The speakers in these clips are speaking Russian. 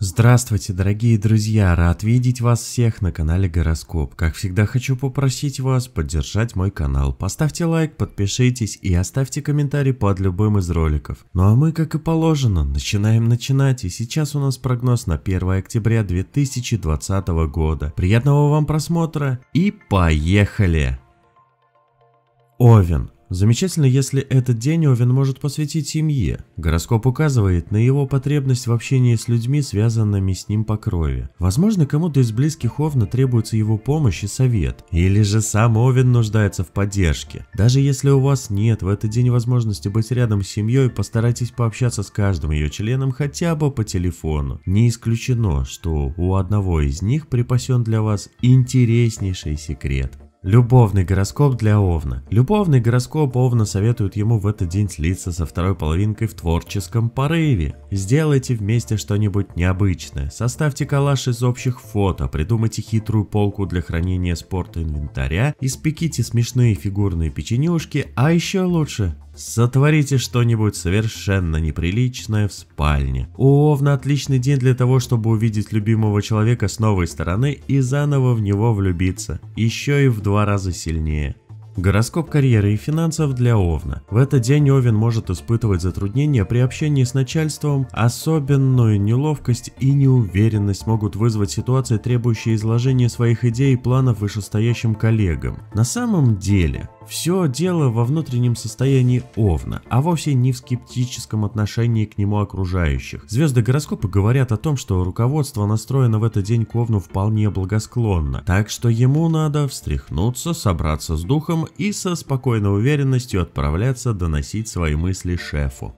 Здравствуйте, дорогие друзья! Рад видеть вас всех на канале Гороскоп. Как всегда хочу попросить вас поддержать мой канал. Поставьте лайк, подпишитесь и оставьте комментарий под любым из роликов. Ну а мы, как и положено, начинаем начинать. И сейчас у нас прогноз на 1 октября 2020 года. Приятного вам просмотра и поехали! Овен. Замечательно, если этот день Овен может посвятить семье. Гороскоп указывает на его потребность в общении с людьми, связанными с ним по крови. Возможно, кому-то из близких Овна требуется его помощь и совет. Или же сам Овен нуждается в поддержке. Даже если у вас нет в этот день возможности быть рядом с семьей, постарайтесь пообщаться с каждым ее членом хотя бы по телефону. Не исключено, что у одного из них припасен для вас интереснейший секрет. Любовный гороскоп для Овна. Любовный гороскоп Овна советует ему в этот день слиться со второй половинкой в творческом порыве. Сделайте вместе что-нибудь необычное. Составьте коллаж из общих фото, придумайте хитрую полку для хранения спорта инвентаря, испеките смешные фигурные печенюшки, а еще лучше Сотворите что-нибудь совершенно неприличное в спальне. У Овна отличный день для того, чтобы увидеть любимого человека с новой стороны и заново в него влюбиться, еще и в два раза сильнее. Гороскоп карьеры и финансов для Овна. В этот день Овен может испытывать затруднения при общении с начальством, особенную неловкость и неуверенность могут вызвать ситуации, требующие изложения своих идей и планов вышестоящим коллегам. На самом деле, все дело во внутреннем состоянии Овна, а вовсе не в скептическом отношении к нему окружающих. Звезды гороскопа говорят о том, что руководство настроено в этот день к Овну вполне благосклонно, так что ему надо встряхнуться, собраться с духом и со спокойной уверенностью отправляться доносить свои мысли шефу.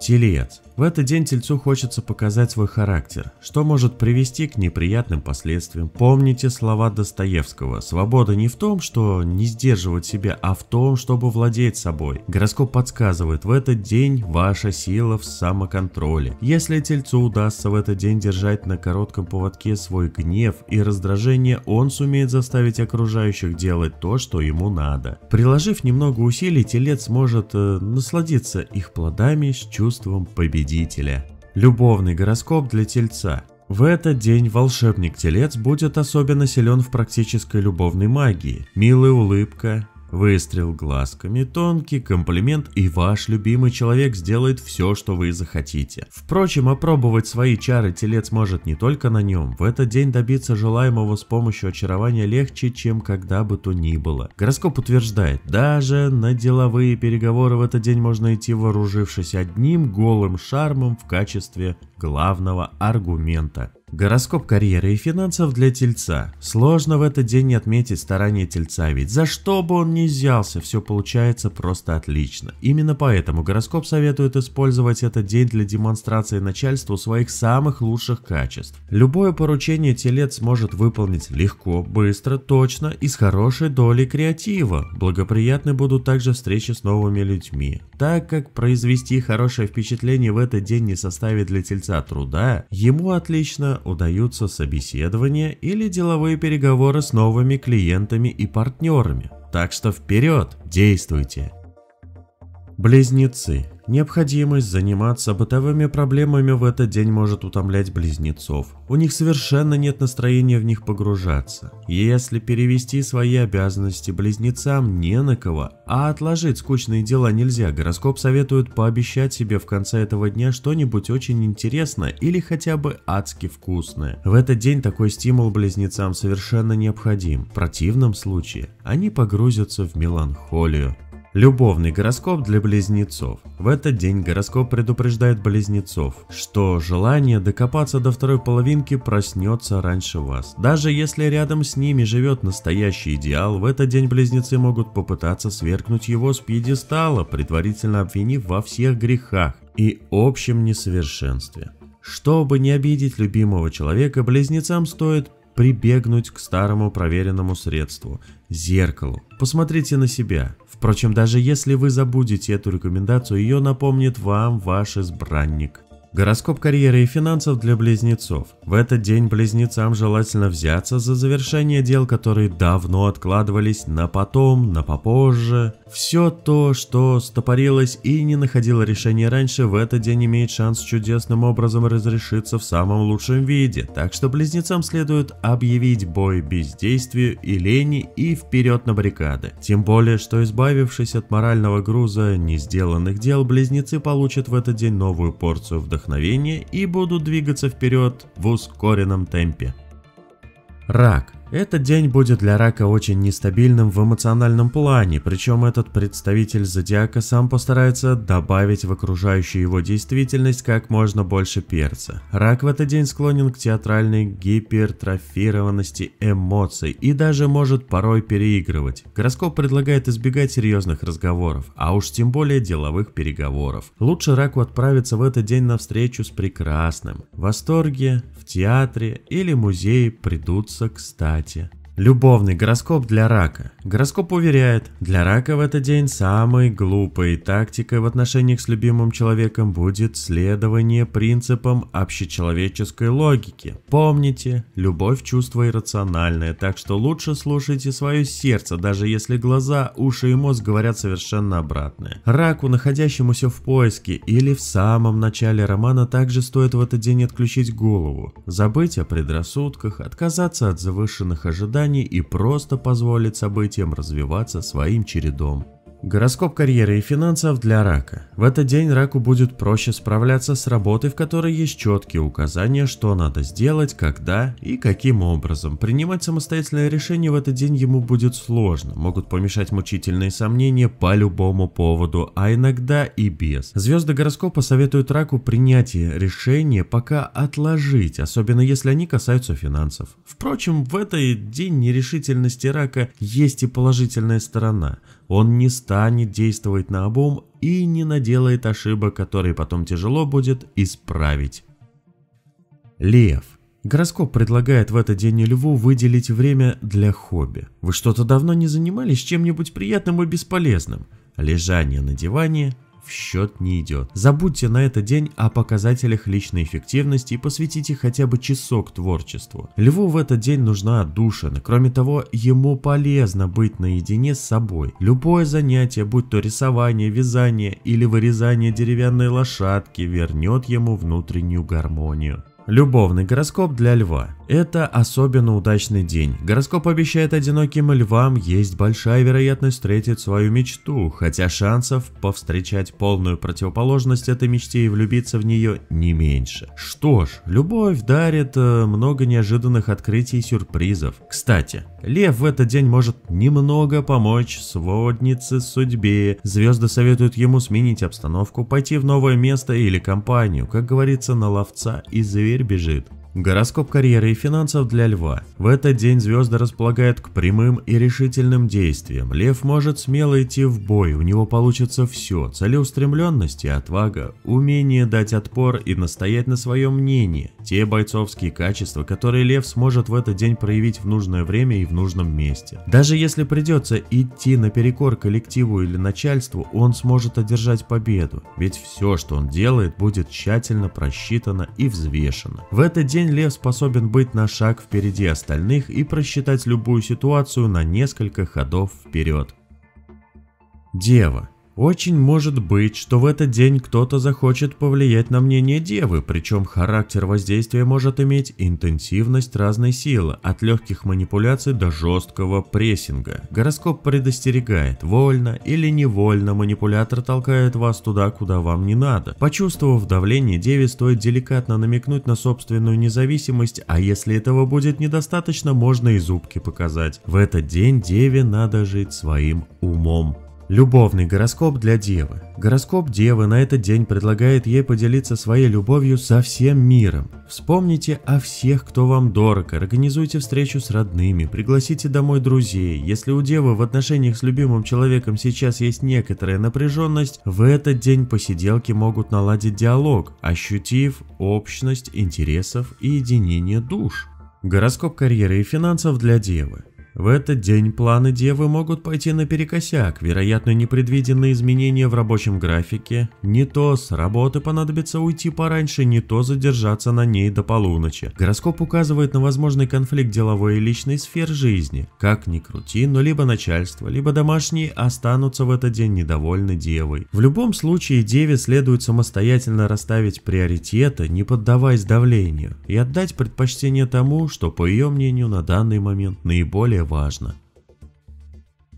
Телец. В этот день тельцу хочется показать свой характер, что может привести к неприятным последствиям. Помните слова Достоевского «Свобода не в том, что не сдерживать себя, а в том, чтобы владеть собой». Гороскоп подсказывает, в этот день ваша сила в самоконтроле. Если тельцу удастся в этот день держать на коротком поводке свой гнев и раздражение, он сумеет заставить окружающих делать то, что ему надо. Приложив немного усилий, телец может э, насладиться их плодами с чувством победителя победителя. Любовный гороскоп для Тельца. В этот день волшебник-телец будет особенно силен в практической любовной магии. Милая улыбка, Выстрел глазками, тонкий комплимент и ваш любимый человек сделает все, что вы захотите. Впрочем, опробовать свои чары телец может не только на нем. В этот день добиться желаемого с помощью очарования легче, чем когда бы то ни было. Гороскоп утверждает, даже на деловые переговоры в этот день можно идти вооружившись одним голым шармом в качестве главного аргумента. Гороскоп карьеры и финансов для Тельца. Сложно в этот день не отметить старания Тельца, ведь за что бы он ни взялся, все получается просто отлично. Именно поэтому гороскоп советует использовать этот день для демонстрации начальству своих самых лучших качеств. Любое поручение Телец может выполнить легко, быстро, точно и с хорошей долей креатива. Благоприятны будут также встречи с новыми людьми. Так как произвести хорошее впечатление в этот день не составит для Тельца труда, ему отлично удаются собеседования или деловые переговоры с новыми клиентами и партнерами. Так что вперед, действуйте! Близнецы. Необходимость заниматься бытовыми проблемами в этот день может утомлять близнецов. У них совершенно нет настроения в них погружаться. Если перевести свои обязанности близнецам не на кого, а отложить скучные дела нельзя, гороскоп советует пообещать себе в конце этого дня что-нибудь очень интересное или хотя бы адски вкусное. В этот день такой стимул близнецам совершенно необходим. В противном случае они погрузятся в меланхолию. Любовный гороскоп для близнецов. В этот день гороскоп предупреждает близнецов, что желание докопаться до второй половинки проснется раньше вас. Даже если рядом с ними живет настоящий идеал, в этот день близнецы могут попытаться свергнуть его с пьедестала, предварительно обвинив во всех грехах и общем несовершенстве. Чтобы не обидеть любимого человека, близнецам стоит прибегнуть к старому проверенному средству – зеркалу. Посмотрите на себя. Впрочем, даже если вы забудете эту рекомендацию, ее напомнит вам ваш избранник. Гороскоп карьеры и финансов для близнецов. В этот день близнецам желательно взяться за завершение дел, которые давно откладывались на потом, на попозже. Все то, что стопорилось и не находило решения раньше, в этот день имеет шанс чудесным образом разрешиться в самом лучшем виде. Так что близнецам следует объявить бой бездействию и лени и вперед на баррикады. Тем более, что избавившись от морального груза несделанных дел, близнецы получат в этот день новую порцию вдохновения вдохновения и будут двигаться вперед в ускоренном темпе. Рак этот день будет для рака очень нестабильным в эмоциональном плане, причем этот представитель зодиака сам постарается добавить в окружающую его действительность как можно больше перца. Рак в этот день склонен к театральной гипертрофированности эмоций и даже может порой переигрывать. Гороскоп предлагает избегать серьезных разговоров, а уж тем более деловых переговоров. Лучше раку отправиться в этот день на встречу с прекрасным. В восторге, в театре или музее придутся кстати кстати. Любовный гороскоп для рака. Гороскоп уверяет, для рака в этот день самой глупой тактикой в отношениях с любимым человеком будет следование принципам общечеловеческой логики. Помните, любовь – чувство иррациональное, так что лучше слушайте свое сердце, даже если глаза, уши и мозг говорят совершенно обратное. Раку, находящемуся в поиске или в самом начале романа, также стоит в этот день отключить голову, забыть о предрассудках, отказаться от завышенных ожиданий ожиданий и просто позволит событиям развиваться своим чередом. Гороскоп карьеры и финансов для рака. В этот день раку будет проще справляться с работой, в которой есть четкие указания, что надо сделать, когда и каким образом. Принимать самостоятельное решение в этот день ему будет сложно, могут помешать мучительные сомнения по любому поводу, а иногда и без. Звезды гороскопа советуют раку принятие решения пока отложить, особенно если они касаются финансов. Впрочем, в этот день нерешительности рака есть и положительная сторона – он не станет действовать на обум и не наделает ошибок, которые потом тяжело будет исправить. Лев. Гороскоп предлагает в этот день льву выделить время для хобби. Вы что-то давно не занимались чем-нибудь приятным и бесполезным? Лежание на диване, в счет не идет. Забудьте на этот день о показателях личной эффективности и посвятите хотя бы часок творчеству. Льву в этот день нужна отдушина. Кроме того, ему полезно быть наедине с собой. Любое занятие, будь то рисование, вязание или вырезание деревянной лошадки, вернет ему внутреннюю гармонию. Любовный гороскоп для льва. Это особенно удачный день. Гороскоп обещает одиноким львам есть большая вероятность встретить свою мечту, хотя шансов повстречать полную противоположность этой мечте и влюбиться в нее не меньше. Что ж, любовь дарит э, много неожиданных открытий и сюрпризов. Кстати, Лев в этот день может немного помочь своднице судьбе. Звезды советуют ему сменить обстановку, пойти в новое место или компанию. Как говорится, на ловца и зверь бежит. Гороскоп карьеры и финансов для Льва. В этот день звезды располагают к прямым и решительным действиям. Лев может смело идти в бой, у него получится все. Целеустремленность и отвага, умение дать отпор и настоять на своем мнении. Те бойцовские качества, которые Лев сможет в этот день проявить в нужное время и в нужном месте. Даже если придется идти наперекор коллективу или начальству, он сможет одержать победу. Ведь все, что он делает, будет тщательно просчитано и взвешено. В этот день день лев способен быть на шаг впереди остальных и просчитать любую ситуацию на несколько ходов вперед. Дева очень может быть, что в этот день кто-то захочет повлиять на мнение девы, причем характер воздействия может иметь интенсивность разной силы, от легких манипуляций до жесткого прессинга. Гороскоп предостерегает, вольно или невольно манипулятор толкает вас туда, куда вам не надо. Почувствовав давление, деве стоит деликатно намекнуть на собственную независимость, а если этого будет недостаточно, можно и зубки показать. В этот день деве надо жить своим умом. Любовный гороскоп для Девы. Гороскоп Девы на этот день предлагает ей поделиться своей любовью со всем миром. Вспомните о всех, кто вам дорог, организуйте встречу с родными, пригласите домой друзей. Если у Девы в отношениях с любимым человеком сейчас есть некоторая напряженность, в этот день посиделки могут наладить диалог, ощутив общность интересов и единение душ. Гороскоп карьеры и финансов для Девы. В этот день планы Девы могут пойти наперекосяк, вероятно непредвиденные изменения в рабочем графике, не то с работы понадобится уйти пораньше, не то задержаться на ней до полуночи. Гороскоп указывает на возможный конфликт деловой и личной сфер жизни. Как ни крути, но либо начальство, либо домашние останутся в этот день недовольны Девой. В любом случае Деве следует самостоятельно расставить приоритеты, не поддаваясь давлению, и отдать предпочтение тому, что по ее мнению на данный момент наиболее важно.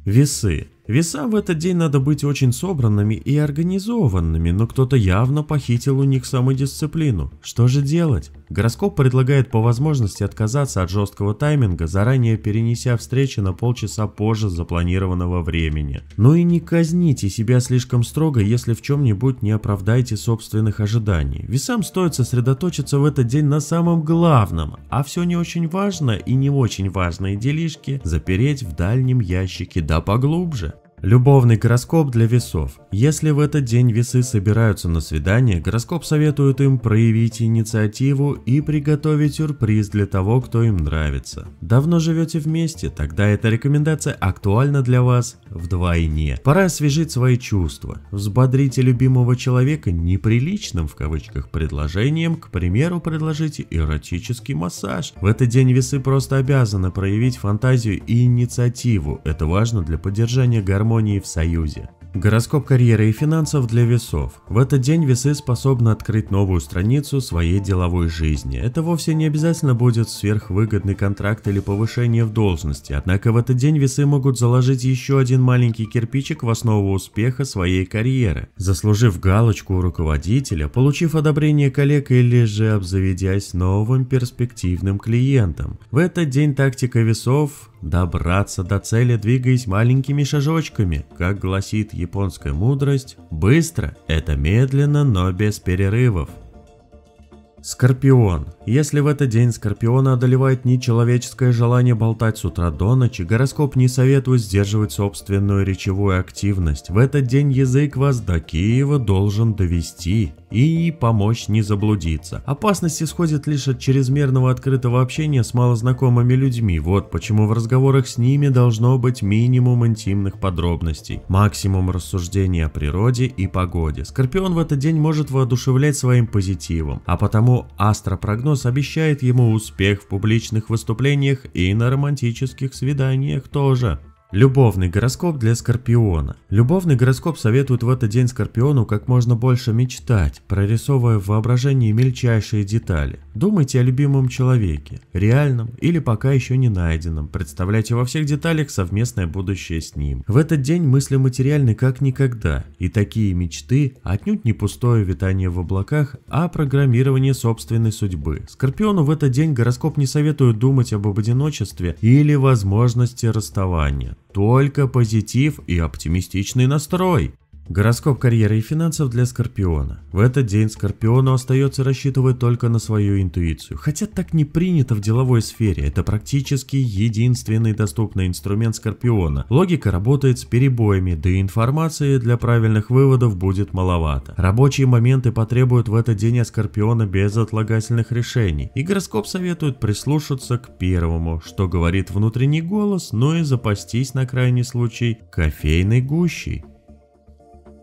Весы. Весам в этот день надо быть очень собранными и организованными, но кто-то явно похитил у них самодисциплину. Что же делать? Гороскоп предлагает по возможности отказаться от жесткого тайминга, заранее перенеся встречи на полчаса позже запланированного времени. Ну и не казните себя слишком строго, если в чем-нибудь не оправдаете собственных ожиданий. Весам стоит сосредоточиться в этот день на самом главном, а все не очень важно и не очень важные делишки запереть в дальнем ящике да поглубже. Любовный гороскоп для весов. Если в этот день весы собираются на свидание, гороскоп советует им проявить инициативу и приготовить сюрприз для того, кто им нравится. Давно живете вместе? Тогда эта рекомендация актуальна для вас вдвойне. Пора освежить свои чувства. Взбодрите любимого человека неприличным в кавычках предложением, к примеру, предложите эротический массаж. В этот день весы просто обязаны проявить фантазию и инициативу. Это важно для поддержания гармонии в союзе. Гороскоп карьеры и финансов для весов. В этот день весы способны открыть новую страницу своей деловой жизни. Это вовсе не обязательно будет сверхвыгодный контракт или повышение в должности, однако в этот день весы могут заложить еще один маленький кирпичик в основу успеха своей карьеры. Заслужив галочку у руководителя, получив одобрение коллег или же обзаведясь новым перспективным клиентом. В этот день тактика весов Добраться до цели, двигаясь маленькими шажочками, как гласит японская мудрость, быстро – это медленно, но без перерывов. Скорпион – если в этот день Скорпиона одолевает нечеловеческое желание болтать с утра до ночи, гороскоп не советует сдерживать собственную речевую активность. В этот день язык вас до Киева должен довести и помочь не заблудиться. Опасность исходит лишь от чрезмерного открытого общения с малознакомыми людьми, вот почему в разговорах с ними должно быть минимум интимных подробностей, максимум рассуждений о природе и погоде. Скорпион в этот день может воодушевлять своим позитивом, а потому астропрогноз Лукас обещает ему успех в публичных выступлениях и на романтических свиданиях тоже. Любовный гороскоп для Скорпиона. Любовный гороскоп советует в этот день Скорпиону как можно больше мечтать, прорисовывая в воображении мельчайшие детали. Думайте о любимом человеке, реальном или пока еще не найденном, представляйте во всех деталях совместное будущее с ним. В этот день мысли материальны как никогда, и такие мечты отнюдь не пустое витание в облаках, а программирование собственной судьбы. Скорпиону в этот день гороскоп не советует думать об одиночестве или возможности расставания только позитив и оптимистичный настрой. Гороскоп карьеры и финансов для Скорпиона. В этот день Скорпиону остается рассчитывать только на свою интуицию. Хотя так не принято в деловой сфере, это практически единственный доступный инструмент Скорпиона. Логика работает с перебоями, да и информации для правильных выводов будет маловато. Рабочие моменты потребуют в этот день от Скорпиона безотлагательных решений. И гороскоп советует прислушаться к первому, что говорит внутренний голос, но и запастись на крайний случай кофейной гущей.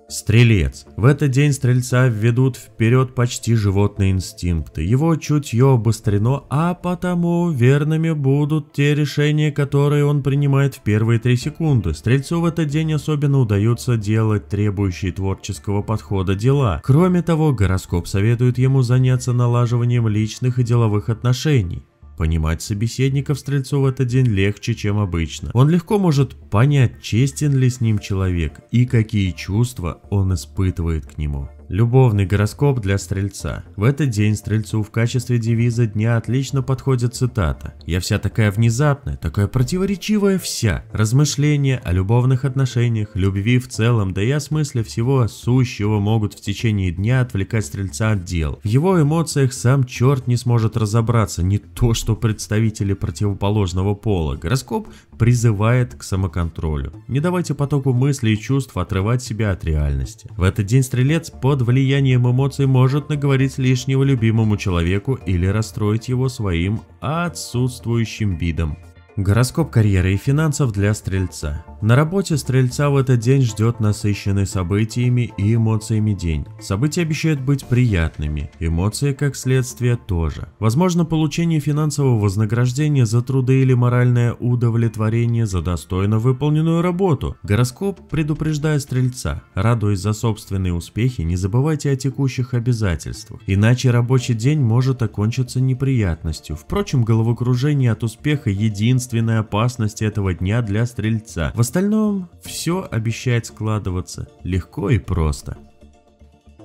Стрелец. В этот день стрельца введут вперед почти животные инстинкты. Его чутье обострено, а потому верными будут те решения, которые он принимает в первые три секунды. Стрельцу в этот день особенно удается делать требующие творческого подхода дела. Кроме того, гороскоп советует ему заняться налаживанием личных и деловых отношений. Понимать собеседников Стрельцов в этот день легче, чем обычно. Он легко может понять, честен ли с ним человек и какие чувства он испытывает к нему. Любовный гороскоп для Стрельца. В этот день Стрельцу в качестве девиза дня отлично подходит цитата «Я вся такая внезапная, такая противоречивая вся». Размышления о любовных отношениях, любви в целом, да и о смысле всего сущего могут в течение дня отвлекать Стрельца от дел. В его эмоциях сам черт не сможет разобраться, не то что представители противоположного пола. Гороскоп призывает к самоконтролю. Не давайте потоку мыслей и чувств отрывать себя от реальности. В этот день Стрелец под под влиянием эмоций может наговорить лишнего любимому человеку или расстроить его своим отсутствующим видом. Гороскоп карьеры и финансов для Стрельца. На работе Стрельца в этот день ждет насыщенный событиями и эмоциями день. События обещают быть приятными, эмоции как следствие тоже. Возможно получение финансового вознаграждения за труды или моральное удовлетворение за достойно выполненную работу. Гороскоп предупреждает Стрельца, радуясь за собственные успехи, не забывайте о текущих обязательствах, иначе рабочий день может окончиться неприятностью. Впрочем, головокружение от успеха единственное единственная опасность этого дня для стрельца. В остальном все обещает складываться легко и просто.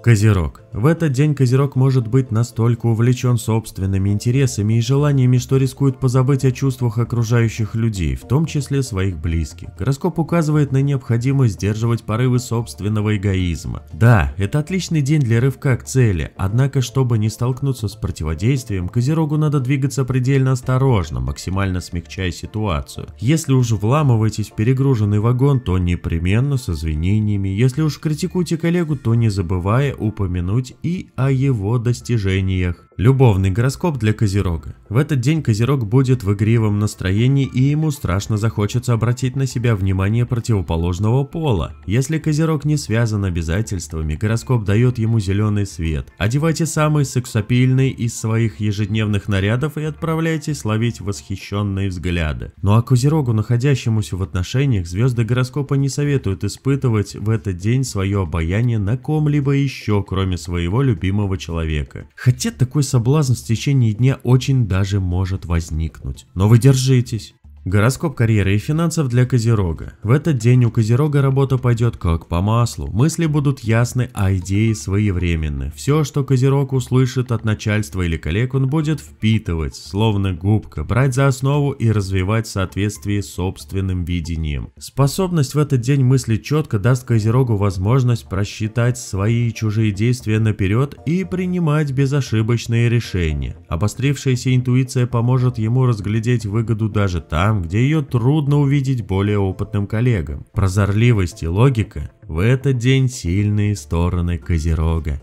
Козерог. В этот день Козерог может быть настолько увлечен собственными интересами и желаниями, что рискует позабыть о чувствах окружающих людей, в том числе своих близких. Гороскоп указывает на необходимость сдерживать порывы собственного эгоизма. Да, это отличный день для рывка к цели, однако, чтобы не столкнуться с противодействием, Козерогу надо двигаться предельно осторожно, максимально смягчая ситуацию. Если уж вламываетесь в перегруженный вагон, то непременно с извинениями. Если уж критикуете коллегу, то не забывая упомянуть и о его достижениях. Любовный гороскоп для Козерога. В этот день Козерог будет в игривом настроении и ему страшно захочется обратить на себя внимание противоположного пола. Если Козерог не связан обязательствами, гороскоп дает ему зеленый свет. Одевайте самый сексапильный из своих ежедневных нарядов и отправляйтесь ловить восхищенные взгляды. Ну а Козерогу, находящемуся в отношениях, звезды гороскопа не советуют испытывать в этот день свое обаяние на ком-либо еще, кроме своего любимого человека. Хотя такой такой соблазн в течение дня очень даже может возникнуть. Но вы держитесь. Гороскоп карьеры и финансов для Козерога. В этот день у Козерога работа пойдет как по маслу. Мысли будут ясны, а идеи своевременны. Все, что Козерог услышит от начальства или коллег, он будет впитывать, словно губка, брать за основу и развивать в соответствии с собственным видением. Способность в этот день мыслить четко даст Козерогу возможность просчитать свои и чужие действия наперед и принимать безошибочные решения. Обострившаяся интуиция поможет ему разглядеть выгоду даже там, там, где ее трудно увидеть более опытным коллегам. Прозорливость и логика – в этот день сильные стороны Козерога.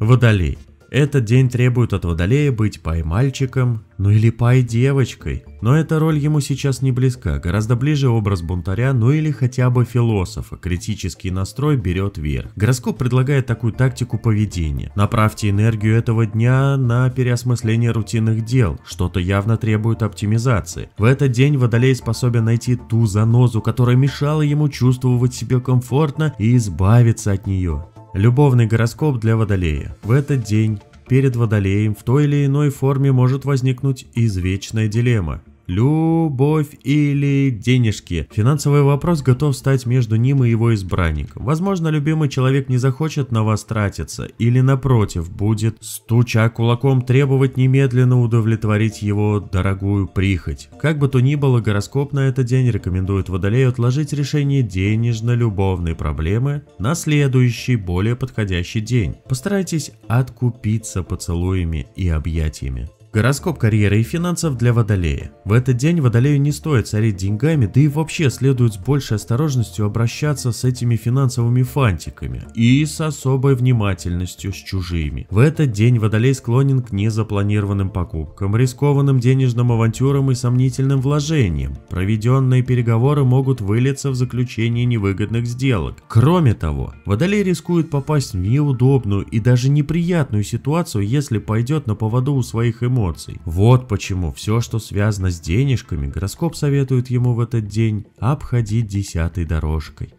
Водолей. Этот день требует от Водолея быть пай-мальчиком, ну или пай-девочкой. Но эта роль ему сейчас не близка, гораздо ближе образ бунтаря, ну или хотя бы философа, критический настрой берет верх. Гороскоп предлагает такую тактику поведения. Направьте энергию этого дня на переосмысление рутинных дел, что-то явно требует оптимизации. В этот день Водолей способен найти ту занозу, которая мешала ему чувствовать себя комфортно и избавиться от нее. Любовный гороскоп для Водолея. В этот день Перед Водолеем в той или иной форме может возникнуть извечная дилемма – Любовь или денежки? Финансовый вопрос готов стать между ним и его избранник. Возможно, любимый человек не захочет на вас тратиться, или напротив, будет, стуча кулаком, требовать немедленно удовлетворить его дорогую прихоть. Как бы то ни было, гороскоп на этот день рекомендует Водолею отложить решение денежно-любовной проблемы на следующий, более подходящий день. Постарайтесь откупиться поцелуями и объятиями. Гороскоп карьеры и финансов для Водолея. В этот день Водолею не стоит царить деньгами, да и вообще следует с большей осторожностью обращаться с этими финансовыми фантиками и с особой внимательностью с чужими. В этот день Водолей склонен к незапланированным покупкам, рискованным денежным авантюрам и сомнительным вложениям. Проведенные переговоры могут вылиться в заключение невыгодных сделок. Кроме того, Водолей рискует попасть в неудобную и даже неприятную ситуацию, если пойдет на поводу у своих эмоций эмоций. Вот почему все, что связано с денежками, гороскоп советует ему в этот день обходить десятой дорожкой.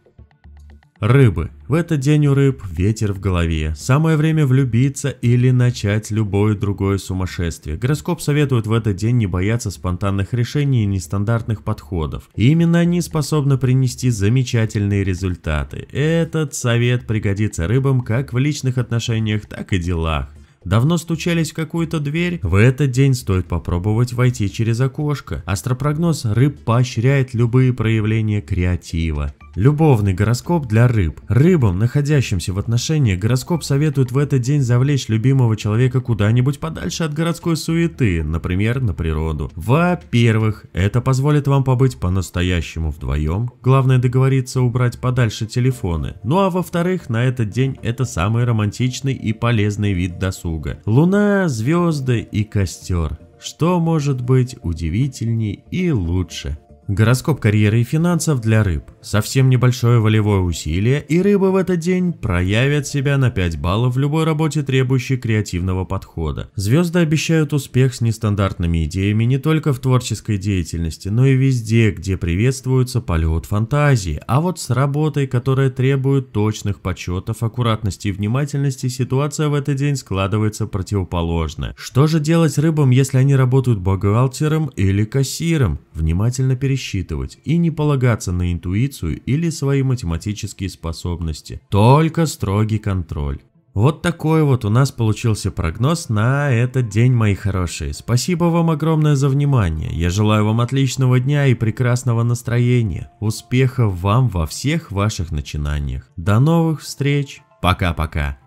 Рыбы. В этот день у рыб ветер в голове. Самое время влюбиться или начать любое другое сумасшествие. Гороскоп советует в этот день не бояться спонтанных решений и нестандартных подходов. И именно они способны принести замечательные результаты. Этот совет пригодится рыбам как в личных отношениях, так и делах. Давно стучались в какую-то дверь? В этот день стоит попробовать войти через окошко. Астропрогноз рыб поощряет любые проявления креатива. Любовный гороскоп для рыб. Рыбам, находящимся в отношениях, гороскоп советует в этот день завлечь любимого человека куда-нибудь подальше от городской суеты, например, на природу. Во-первых, это позволит вам побыть по-настоящему вдвоем. Главное договориться убрать подальше телефоны. Ну а во-вторых, на этот день это самый романтичный и полезный вид досуга. Луна, звезды и костер. Что может быть удивительней и лучше? Гороскоп карьеры и финансов для рыб. Совсем небольшое волевое усилие, и рыбы в этот день проявят себя на 5 баллов в любой работе, требующей креативного подхода. Звезды обещают успех с нестандартными идеями не только в творческой деятельности, но и везде, где приветствуется полет фантазии. А вот с работой, которая требует точных подсчетов, аккуратности и внимательности, ситуация в этот день складывается противоположная. Что же делать рыбам, если они работают бухгалтером или кассиром? Внимательно пересчитывайте пересчитывать и не полагаться на интуицию или свои математические способности. Только строгий контроль. Вот такой вот у нас получился прогноз на этот день, мои хорошие. Спасибо вам огромное за внимание. Я желаю вам отличного дня и прекрасного настроения. Успехов вам во всех ваших начинаниях. До новых встреч. Пока-пока.